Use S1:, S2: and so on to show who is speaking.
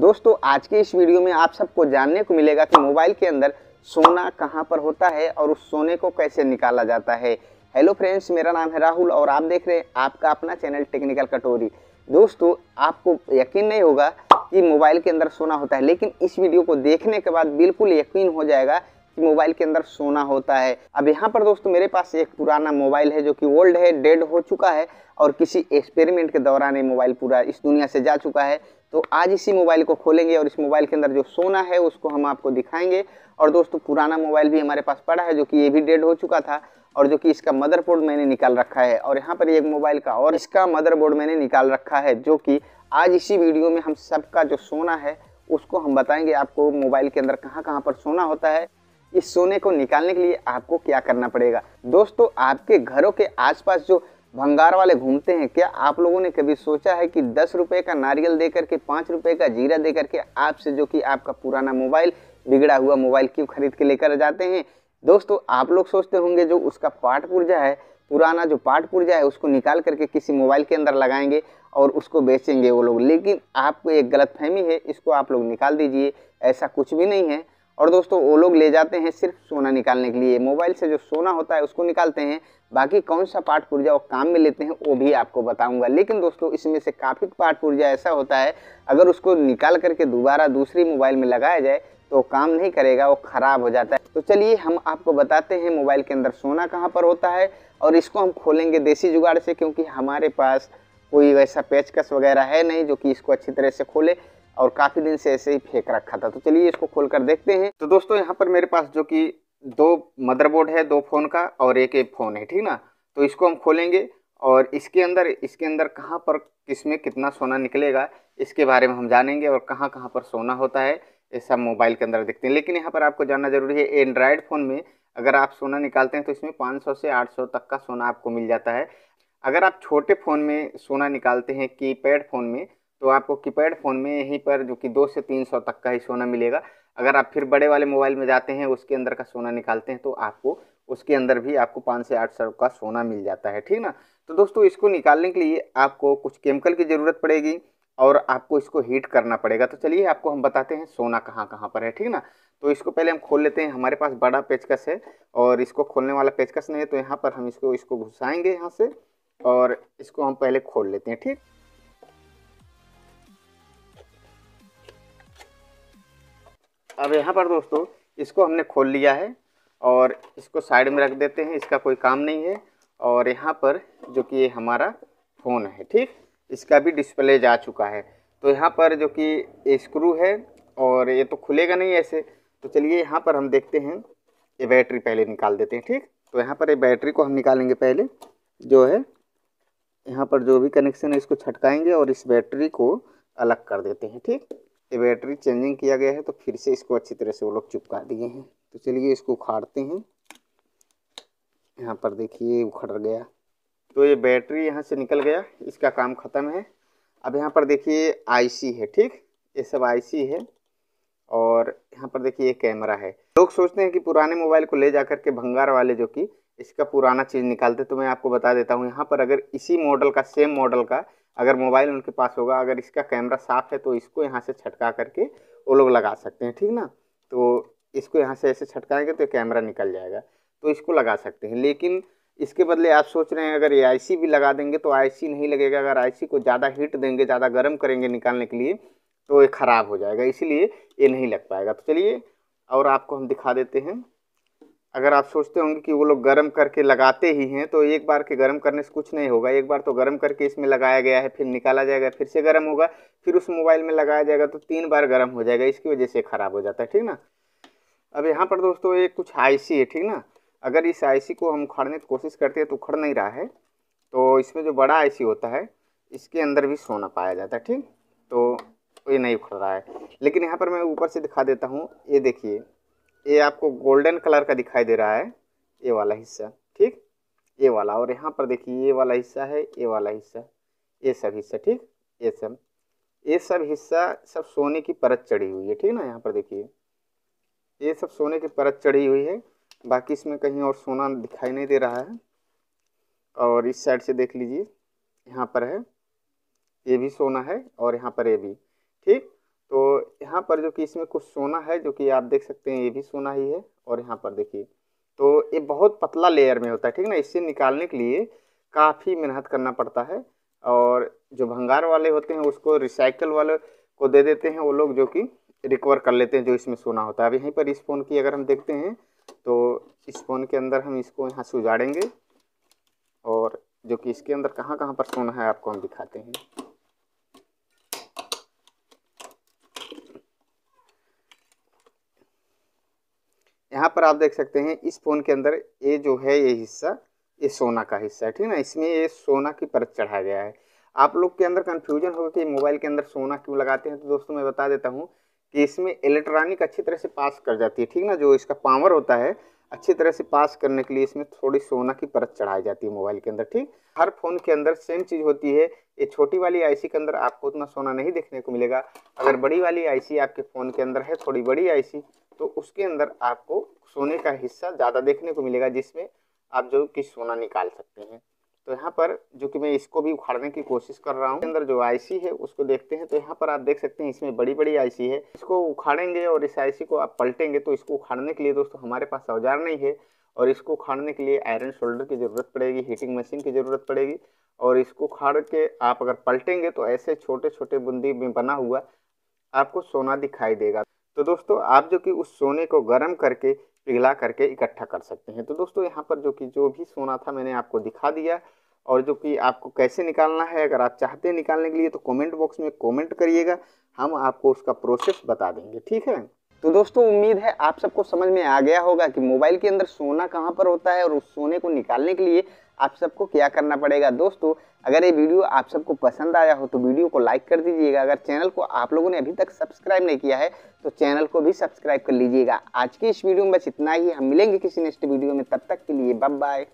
S1: दोस्तों आज के इस वीडियो में आप सबको जानने को मिलेगा कि मोबाइल के अंदर सोना कहाँ पर होता है और उस सोने को कैसे निकाला जाता है हेलो फ्रेंड्स मेरा नाम है राहुल और आप देख रहे हैं आपका अपना चैनल टेक्निकल कटोरी दोस्तों आपको यकीन नहीं होगा कि मोबाइल के अंदर सोना होता है लेकिन इस वीडियो को देखने के बाद बिल्कुल यकीन हो जाएगा कि मोबाइल के अंदर सोना होता है अब यहाँ पर दोस्तों मेरे पास एक पुराना मोबाइल है जो कि ओल्ड है डेड हो चुका है और किसी एक्सपेरिमेंट के दौरान ये मोबाइल पूरा इस दुनिया से जा चुका है तो आज इसी मोबाइल को खोलेंगे और इस मोबाइल के अंदर जो सोना है उसको हम आपको दिखाएंगे और दोस्तों पुराना मोबाइल भी हमारे पास पड़ा है जो कि ये भी डेड हो चुका था और जो कि इसका मदरबोर्ड मैंने निकाल रखा है और यहाँ पर एक मोबाइल का और इसका मदरबोर्ड मैंने निकाल रखा है जो कि आज इसी वीडियो में हम सबका जो सोना है उसको हम बताएंगे आपको मोबाइल के अंदर कहाँ कहाँ पर सोना होता है इस सोने को निकालने के लिए आपको क्या करना पड़ेगा दोस्तों आपके घरों के आसपास जो भंगार वाले घूमते हैं क्या आप लोगों ने कभी सोचा है कि दस रुपये का नारियल दे करके पाँच रुपये का जीरा दे करके आपसे जो कि आपका पुराना मोबाइल बिगड़ा हुआ मोबाइल क्यों खरीद के लेकर जाते हैं दोस्तों आप लोग सोचते होंगे जो उसका पार्ट पुर्जा है पुराना जो पार्ट पुर्जा है उसको निकाल करके किसी मोबाइल के अंदर लगाएंगे और उसको बेचेंगे वो लोग लेकिन आपको एक गलत फहमी है इसको आप लोग निकाल दीजिए ऐसा कुछ भी नहीं है और दोस्तों वो लोग ले जाते हैं सिर्फ सोना निकालने के लिए मोबाइल से जो सोना होता है उसको निकालते हैं बाकी कौन सा पार्ट पुर्जा वो काम में लेते हैं वो भी आपको बताऊंगा लेकिन दोस्तों इसमें से काफ़ी पार्ट पुर्जा ऐसा होता है अगर उसको निकाल करके दोबारा दूसरी मोबाइल में लगाया जाए तो काम नहीं करेगा वो ख़राब हो जाता है तो चलिए हम आपको बताते हैं मोबाइल के अंदर सोना कहाँ पर होता है और इसको हम खोलेंगे देसी जुगाड़ से क्योंकि हमारे पास कोई वैसा पेचकस वगैरह है नहीं जो कि इसको अच्छी तरह से खोले और काफ़ी दिन से ऐसे ही फेंक रखा था तो चलिए इसको खोल कर देखते हैं तो दोस्तों यहाँ पर मेरे पास जो कि दो मदरबोर्ड है दो फ़ोन का और एक एक फ़ोन है ठीक ना तो इसको हम खोलेंगे और इसके अंदर इसके अंदर कहाँ पर किसमें कितना सोना निकलेगा इसके बारे में हम जानेंगे और कहाँ कहाँ पर सोना होता है ये सब मोबाइल के अंदर देखते हैं लेकिन यहाँ पर आपको जानना ज़रूरी है एंड्रॉयड फ़ोन में अगर आप सोना निकालते हैं तो इसमें 500 से 800 तक का सोना आपको मिल जाता है अगर आप छोटे फ़ोन में सोना निकालते हैं कीपैड फ़ोन में तो आपको कीपैड फ़ोन में यहीं पर जो कि दो से तीन सौ तक का ही सोना मिलेगा अगर आप फिर बड़े वाले मोबाइल में जाते हैं उसके अंदर का सोना निकालते हैं तो आपको उसके अंदर भी आपको पाँच से आठ सौ का सोना मिल जाता है ठीक ना तो दोस्तों इसको निकालने के लिए आपको कुछ केमिकल की ज़रूरत पड़ेगी और आपको इसको हीट करना पड़ेगा तो चलिए आपको हम बताते हैं सोना कहाँ कहाँ पर है ठीक ना तो इसको पहले हम खोल लेते हैं हमारे पास बड़ा पेचकस है और इसको खोलने वाला पेचकस नहीं है तो यहाँ पर हम इसको इसको घुसाएंगे यहाँ से और इसको हम पहले खोल लेते हैं ठीक अब यहाँ पर दोस्तों इसको हमने खोल लिया है और इसको साइड में रख देते हैं इसका कोई काम नहीं है और यहाँ पर जो कि ये हमारा फ़ोन है ठीक इसका भी डिस्प्ले जा चुका है तो यहाँ पर जो कि स्क्रू है और ये तो खुलेगा नहीं ऐसे तो चलिए यहाँ पर हम देखते हैं ये बैटरी पहले निकाल देते हैं ठीक तो यहाँ पर ये बैटरी को हम निकालेंगे पहले जो है यहाँ पर जो भी कनेक्शन है इसको छटकाएंगे और इस बैटरी को अलग कर देते हैं ठीक ये बैटरी चेंजिंग किया गया है तो फिर से इसको अच्छी तरह से वो लोग चिपका दिए हैं तो चलिए इसको उखाड़ते हैं यहाँ पर देखिए उखड़ गया तो ये बैटरी यहाँ से निकल गया इसका काम ख़त्म है अब यहाँ पर देखिए आईसी है ठीक ये सब आईसी है और यहाँ पर देखिए ये कैमरा है लोग सोचते हैं कि पुराने मोबाइल को ले जा कर के भंगार वाले जो कि इसका पुराना चीज़ निकालते तो मैं आपको बता देता हूँ यहाँ पर अगर इसी मॉडल का सेम मॉडल का अगर मोबाइल उनके पास होगा अगर इसका कैमरा साफ है तो इसको यहाँ से छटका करके वो लोग लगा सकते हैं ठीक ना तो इसको यहाँ से ऐसे छटकाएंगे तो कैमरा निकल जाएगा तो इसको लगा सकते हैं लेकिन इसके बदले आप सोच रहे हैं अगर ए भी लगा देंगे तो आई नहीं लगेगा अगर आई को ज़्यादा हीट देंगे ज़्यादा गर्म करेंगे निकालने के लिए तो ये ख़राब हो जाएगा इसीलिए ये नहीं लग पाएगा तो चलिए और आपको हम दिखा देते हैं अगर आप सोचते होंगे कि वो लोग गर्म करके लगाते ही हैं तो एक बार के गर्म करने से कुछ नहीं होगा एक बार तो गर्म करके इसमें लगाया गया है फिर निकाला जाएगा फिर से गर्म होगा फिर उस मोबाइल में लगाया जाएगा तो तीन बार गर्म हो जाएगा इसकी वजह से ख़राब हो जाता है ठीक ना अब यहाँ पर दोस्तों ये कुछ आई है ठीक ना अगर इस आई को हम उखाड़ने की कोशिश करते हैं तो उखड़ नहीं रहा है तो इसमें जो बड़ा आई होता है इसके अंदर भी सोना पाया जाता है ठीक तो ये नहीं उखड़ रहा है लेकिन यहाँ पर मैं ऊपर से दिखा देता हूँ ये देखिए ये आपको गोल्डन कलर का दिखाई दे रहा है ये वाला हिस्सा ठीक ये वाला और यहाँ पर देखिए ये वाला हिस्सा है ये वाला हिस्सा ये सब हिस्सा ठीक ये सब ये सब हिस्सा सब सोने की परत चढ़ी हुई है ठीक ना यहाँ पर देखिए ये सब सोने की परत चढ़ी हुई है बाकी इसमें कहीं और सोना दिखाई नहीं दे रहा है और इस साइड से देख लीजिए यहाँ पर है ये भी सोना है और यहाँ पर ये भी ठीक तो यहाँ पर जो कि इसमें कुछ सोना है जो कि आप देख सकते हैं ये भी सोना ही है और यहाँ पर देखिए तो ये बहुत पतला लेयर में होता है ठीक ना इससे निकालने के लिए काफ़ी मेहनत करना पड़ता है और जो भंगार वाले होते हैं उसको रिसाइकल वाले को दे देते हैं वो लोग जो कि रिकवर कर लेते हैं जो इसमें सोना होता है अब यहीं पर इस फ़ोन की अगर हम देखते हैं तो इस फ़ोन के अंदर हम इसको यहाँ से उजाड़ेंगे और जो कि इसके अंदर कहाँ कहाँ पर सोना है आपको हम दिखाते हैं यहाँ पर आप देख सकते हैं इस फोन के अंदर ये जो है ये हिस्सा ये सोना का हिस्सा है ठीक ना इसमें ये सोना की परत चढ़ाया गया है आप लोग के अंदर कन्फ्यूजन होगा कि मोबाइल के अंदर सोना क्यों लगाते हैं तो दोस्तों मैं बता देता हूँ कि इसमें इलेक्ट्रॉनिक अच्छी तरह से पास कर जाती है ठीक ना जो इसका पावर होता है अच्छी तरह से पास करने के लिए इसमें थोड़ी सोना की परत चढ़ाई जाती है मोबाइल के अंदर ठीक हर फोन के अंदर सेम चीज़ होती है ये छोटी वाली आईसी के अंदर आपको उतना सोना नहीं देखने को मिलेगा अगर बड़ी वाली आईसी आपके फ़ोन के अंदर है थोड़ी बड़ी आईसी तो उसके अंदर आपको सोने का हिस्सा ज़्यादा देखने को मिलेगा जिसमें आप जो कि सोना निकाल सकते हैं तो यहाँ पर जो कि मैं इसको भी उखाड़ने की कोशिश कर रहा हूँ अंदर जो आईसी है उसको देखते हैं तो यहाँ पर आप देख सकते हैं इसमें बड़ी बड़ी आईसी है इसको उखाड़ेंगे और इस आईसी को आप पलटेंगे तो इसको उखाड़ने के लिए दोस्तों हमारे पास औजार नहीं है और इसको उखाड़ने के लिए आयरन शोल्डर की ज़रूरत पड़ेगी हीटिंग मशीन की ज़रूरत पड़ेगी और इसको उखाड़ के आप अगर पलटेंगे तो ऐसे छोटे छोटे बूंदी में बना हुआ आपको सोना दिखाई देगा तो दोस्तों आप जो कि उस सोने को गर्म करके पिघला करके इकट्ठा कर सकते हैं तो दोस्तों यहाँ पर जो कि जो भी सोना था मैंने आपको दिखा दिया और जो कि आपको कैसे निकालना है अगर आप चाहते हैं निकालने के लिए तो कमेंट बॉक्स में कमेंट करिएगा हम आपको उसका प्रोसेस बता देंगे ठीक है तो दोस्तों उम्मीद है आप सबको समझ में आ गया होगा कि मोबाइल के अंदर सोना कहाँ पर होता है और उस सोने को निकालने के लिए आप सबको क्या करना पड़ेगा दोस्तों अगर ये वीडियो आप सबको पसंद आया हो तो वीडियो को लाइक कर दीजिएगा अगर चैनल को आप लोगों ने अभी तक सब्सक्राइब नहीं किया है तो चैनल को भी सब्सक्राइब कर लीजिएगा आज की इस वीडियो में बस इतना ही हम मिलेंगे किसी नेक्स्ट वीडियो में तब तक के लिए बाय बाय